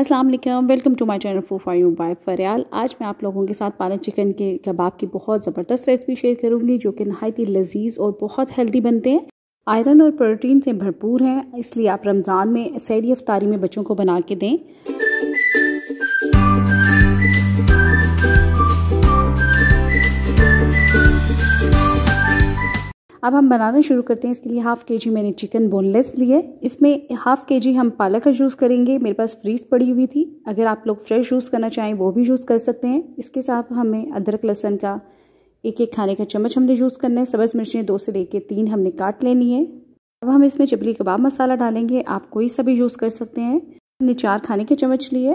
अस्सलाम वालेकुम welcome to my channel Food for You by Fariyal आज मैं आप लोगों के साथ पालक चिकन के कबाब की बहुत ज़बरदस्त रेसिपी शेयर करूंगी जो कि नहायत ही लजीज और बहुत हेल्दी बनते हैं आयरन और प्रोटीन से भरपूर हैं इसलिए आप रमज़ान में सैरी अफ्तारी में बच्चों को बना के दें अब हम बनाना शुरू करते हैं इसके लिए हाफ़ के जी मैंने चिकन बोनलेस लिए है इसमें हाफ़ के जी हम पालक का यूज़ करेंगे मेरे पास फ्रीज पड़ी हुई थी अगर आप लोग फ्रेश यूज़ करना चाहें वो भी यूज़ कर सकते हैं इसके साथ हमें अदरक लहसन का एक एक खाने का चम्मच हमने यूज़ करना है सब्ज़ मिर्चें दो से लेके तीन हमने काट लेनी है अब हम इसमें चिपली कबाब मसाला डालेंगे आप कोई सा भी यूज़ कर सकते हैं हमने चार खाने के चम्मच लिए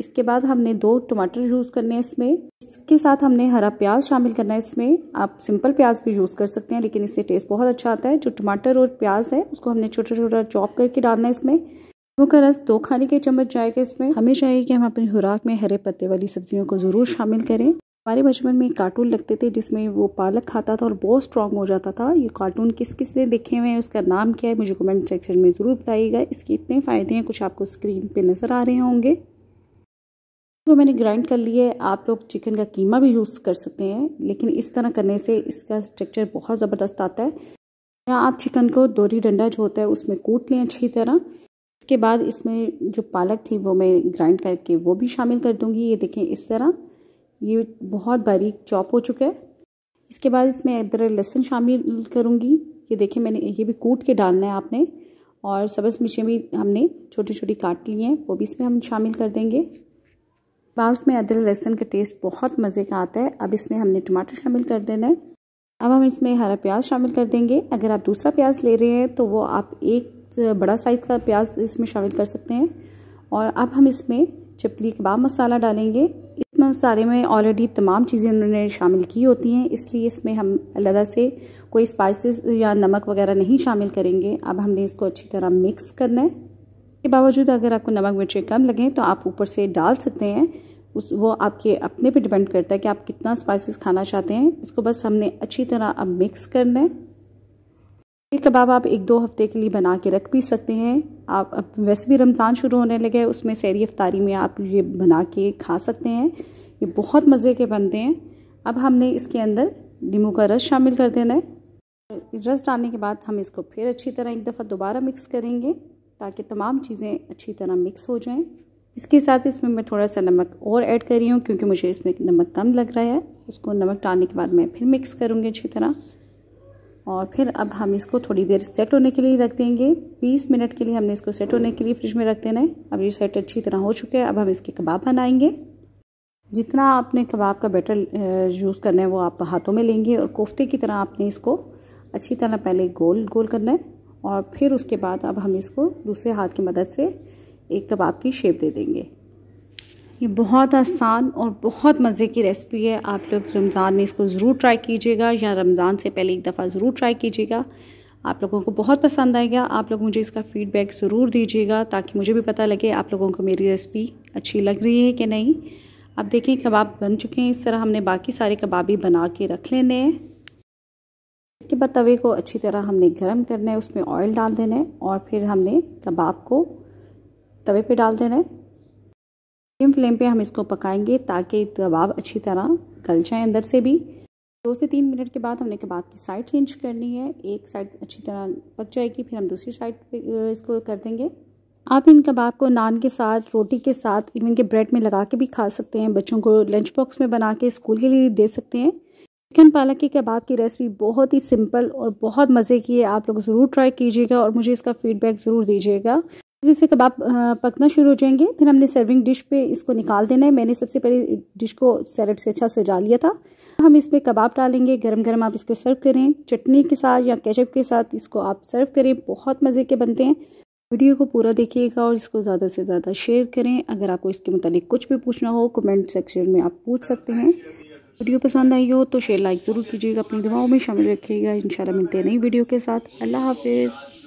इसके बाद हमने दो टमाटर यूज़ करने हैं इसमें इसके साथ हमने हरा प्याज शामिल करना है इसमें आप सिंपल प्याज भी यूज़ कर सकते हैं लेकिन इससे टेस्ट बहुत अच्छा आता है जो टमाटर और प्याज है उसको हमने छोटा छोटा चॉप करके डालना है इसमें नींबू का रस दो खाने के चम्मच जाएगा इसमें हमें चाहिए कि हम अपनी खुराक में हरे पत्ते वाली सब्जियों को ज़रूर शामिल करें हमारे बचपन में कार्टून लगते थे जिसमें वो पालक खाता था और बहुत स्ट्रांग हो जाता था ये कार्टून किस किस ने देखे हुए हैं उसका नाम क्या है मुझे कमेंट सेक्शन में ज़रूर बताइएगा इसके इतने फ़ायदे हैं कुछ आपको स्क्रीन पे नज़र आ रहे होंगे तो मैंने ग्राइंड कर लिए आप लोग चिकन का कीमा भी यूज़ कर सकते हैं लेकिन इस तरह करने से इसका स्ट्रक्चर बहुत ज़बरदस्त आता है या आप चिकन को दोरी डंडा जो होता है उसमें कूट लें अच्छी तरह इसके बाद इसमें जो पालक थी वो मैं ग्राइंड करके वो भी शामिल कर दूँगी ये देखें इस तरह ये बहुत बारीक चॉप हो चुका है इसके बाद इसमें अदरक लहसुन शामिल करूँगी ये देखें मैंने ये भी कूट के डालना है आपने और सब्ज़ मिर्चें भी हमने छोटी छोटी काट ली हैं वो भी इसमें हम शामिल कर देंगे पाउस में अदरक लहसुन का टेस्ट बहुत मज़े का आता है अब इसमें हमने टमाटर शामिल कर देना है अब हम इसमें हरा प्याज शामिल कर देंगे अगर आप दूसरा प्याज ले रहे हैं तो वो आप एक बड़ा साइज़ का प्याज इसमें शामिल कर सकते हैं और अब हम इसमें चपली कबाब मसाला डालेंगे इस मसाले में ऑलरेडी तमाम चीज़ें उन्होंने शामिल की होती हैं इसलिए इसमें हम अलहदा से कोई स्पाइसेस या नमक वगैरह नहीं शामिल करेंगे अब हमने इसको अच्छी तरह मिक्स करना है के बावजूद अगर आपको नमक मिर्चें कम लगें तो आप ऊपर से डाल सकते हैं उस वो आपके अपने पे डिपेंड करता है कि आप कितना स्पाइसेस खाना चाहते हैं इसको बस हमने अच्छी तरह अब मिक्स करना है ये कबाब आप एक दो हफ्ते के लिए बना के रख भी सकते हैं आप अब वैसे भी रमज़ान शुरू होने लगे उसमें सैरी अफ्तारी में आप ये बना के खा सकते हैं ये बहुत मज़े के बनते हैं अब हमने इसके अंदर नींबू का रस शामिल कर देना है रस डालने के बाद हम इसको फिर अच्छी तरह एक दफ़ा दोबारा मिक्स करेंगे ताकि तमाम चीज़ें अच्छी तरह मिक्स हो जाएं इसके साथ इसमें मैं थोड़ा सा नमक और ऐड कर रही हूँ क्योंकि मुझे इसमें नमक कम लग रहा है उसको नमक डालने के बाद मैं फिर मिक्स करूँगी अच्छी तरह और फिर अब हम इसको थोड़ी देर सेट होने के लिए रख देंगे 20 मिनट के लिए हमने इसको सेट होने के लिए फ्रिज में रख देना है अब ये सेट अच्छी तरह हो चुका है अब हम इसके कबाब बनाएंगे जितना आपने कबाब का बैटर यूज़ करना है वो आप हाथों में लेंगे और कोफ्ते की तरह आपने इसको अच्छी तरह पहले गोल गोल करना है और फिर उसके बाद अब हम इसको दूसरे हाथ की मदद से एक कबाब की शेप दे देंगे ये बहुत आसान और बहुत मज़े की रेसिपी है आप लोग रमज़ान में इसको ज़रूर ट्राई कीजिएगा या रमज़ान से पहले एक दफ़ा ज़रूर ट्राई कीजिएगा आप लोगों को बहुत पसंद आएगा आप लोग मुझे इसका फ़ीडबैक ज़रूर दीजिएगा ताकि मुझे भी पता लगे आप लोगों को मेरी रेसिपी अच्छी लग रही है कि नहीं अब देखिए कबाब बन चुके हैं इस तरह हमने बाकी सारे कबाब बना के रख लेने हैं इसके बाद तवे को अच्छी तरह हमने गर्म करना है उसमें ऑयल डाल देना है और फिर हमने कबाब को तवे पे डाल देना है मीडियम फ्लेम पे हम इसको पकाएंगे ताकि कबाब अच्छी तरह गल जाए अंदर से भी दो से तीन मिनट के बाद हमने कबाब की साइड चेंज करनी है एक साइड अच्छी तरह पक जाएगी फिर हम दूसरी साइड पे इसको कर देंगे आप इन कबाब को नान के साथ रोटी के साथ इवन के ब्रेड में लगा के भी खा सकते हैं बच्चों को लंच बॉक्स में बना के स्कूल के लिए दे सकते हैं चिकन पालक के कबाब की रेसिपी बहुत ही सिंपल और बहुत मज़े की है आप लोग ज़रूर ट्राई कीजिएगा और मुझे इसका फीडबैक ज़रूर दीजिएगा जैसे कबाब पकना शुरू हो जाएंगे फिर हमने सर्विंग डिश पे इसको निकाल देना है मैंने सबसे पहले डिश को सैलड से अच्छा सजा लिया था हम इस पर कबाब डालेंगे गरम गरम आप इसको सर्व करें चटनी के साथ या केचप के साथ इसको आप सर्व करें बहुत मज़े के बनते हैं वीडियो को पूरा देखिएगा और इसको ज़्यादा से ज़्यादा शेयर करें अगर आपको इसके मतलब कुछ भी पूछना हो कमेंट सेक्शन में आप पूछ सकते हैं वीडियो पसंद आई हो तो शेयर लाइक ज़रूर कीजिएगा अपनी दुआओं में शामिल रखिएगा इन मिलते हैं नई वीडियो के साथ अल्लाह हाफिज़